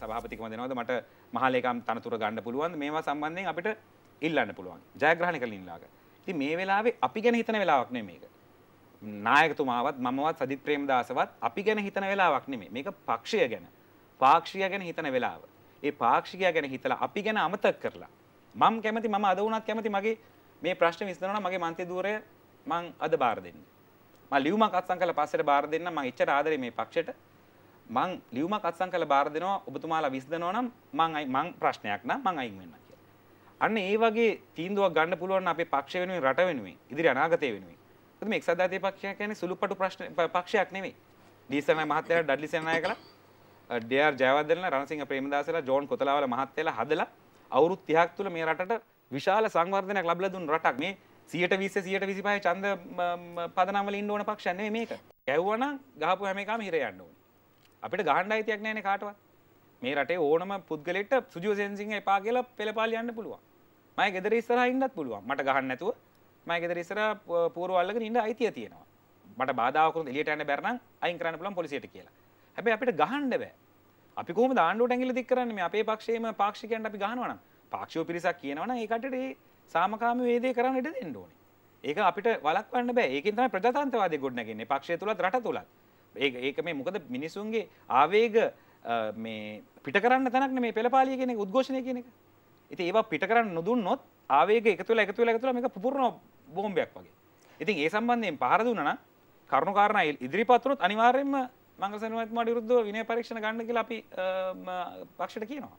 සභාපතිකම දෙනවද මට මහලේකම් තනතුර ගන්න පුළුවන්ද මේවා සම්බන්ධයෙන් අපිට ඉල්ලන්න පුළුවන් ජයග්‍රහණය කළ ඉන්ලාක. ඉතින් මේ වෙලාවේ අපි ගැන හිතන වෙලාවක් නෙමෙයි මේක. නායකතුමාවත් මමවත් සජිත් ප්‍රේමදාසවත් අපි ගැන හිතන වෙලාවක් නෙමෙයි. මේක පක්ෂය ගැන. පාක්ෂිය ගැන හිතන වෙලාව. ඒ පාක්ෂිකයා ගැන හිතලා අපි ගැන අමතක කරලා මම කැමති මම අද වුණත් කැමති මගේ මේ ප්‍රශ්න විසඳනවා මගේ මන්ත්‍රී ධූරය මං අද බාර දෙන්න. මම ලියුමක් අත්සන් කරලා පස්සේට බාර දෙන්න මං එච්චර ආදරේ මේ පක්ෂයට මං ලියුමක් අත්සන් කළ බාර දෙනවා ඔබතුමාලා විසඳනවා නම් මං අයි මං ප්‍රශ්නයක් නම් මං අයින් වෙන්න කියලා. අන්න ඒ වගේ තීන්දුවක් ගන්න පුළුවන් නම් අපේ පක්ෂය වෙනුවෙන් රට වෙනුවෙන් ඉදිරි අනාගතය වෙනුවෙන්. මොකද මේ එක්සත් ජාතික පක්ෂය කියන්නේ සුළුපටු ප්‍රශ්න පක්ෂයක් නෙමෙයි. ඩීසන මහත්තයාලා ඩඩ්ලි සේනානායකලා ඩී.ආර්. ජයවර්ධනලා රණසිංහ ප්‍රේමදාසලා ජෝන් කොතලාවල මහත්තයලා හදලා අවුරුදු 30ක් තුල මේ රටට විශාල සංවර්ධනයක් ලැබලා දුන්න රටක් මේ 120 125 ඡන්ද පදනම් වල ඉන්න ඕන පක්ෂය නෙමෙයි මේක. ගැව්වනම් ගහපු හැම එකම හිර යන්න ඕන. අපිට ගහන්න අයිතියක් නැහැ නේ කාටවත්. මේ රටේ ඕනම පුද්ගලෙක්ට සුජිව සෙන්සිංහ එපා කියලා පෙළපාලි යන්න පුළුවන්. මම ගෙදර ඉස්සරහා ඉන්නත් පුළුවන්. මට ගහන්න නැතුව මම ගෙදර ඉස්සරහා පූර්ව අල්ලගෙන ඉන්න අයිතිය තියෙනවා. මට බාධාවක් වුණොත් එළියට යන්න බැර නම් අයින් කරන්න පුළුවන් පොලිසියට කියලා. හැබැයි අපිට ගහන්න බෑ. අපි කොහොමද ආණ්ඩුවට ඇඟිලි දික් කරන්නේ මේ අපේ පක්ෂයේම පාක්ෂිකයන්ට අපි ගහනවා නම් පාක්ෂික පිරිසක් කියනවා නම් ඒ කටට ඒ සාමකාමී වේදේ කරන්න ඉඩ දෙන්න ඕනේ. ඒක අපිට වළක්වන්න බෑ. ඒකෙන් තමයි ප්‍රජාතන්ත්‍රවාදය ගොඩනගන්නේ. පක්ෂය තුලත් රට තුලත්. ඒ ඒක මේ මොකද මිනිසුන්ගේ ආවේග මේ පිට කරන්න තැනක් මේ පෙළපාලිය කෙනෙක් උද්ඝෝෂණය කියන එක. ඉතින් ඒවා පිට කරන්න නොදුන්නොත් ආවේග එකතු වෙලා එකතු වෙලා එකතු වෙලා මේක පුපුරන බෝම්බයක් වගේ. ඉතින් ඒ සම්බන්ධයෙන් පහර දුන්නා නම් කරුණු කාරණා ඉදිරිපත් වුණොත් අනිවාර්යයෙන්ම මංගල සේනාධිපතිතුමා විරුද්ධව විනය පරීක්ෂණ ගන්න කියලා අපි පක්ෂයට කියනවා.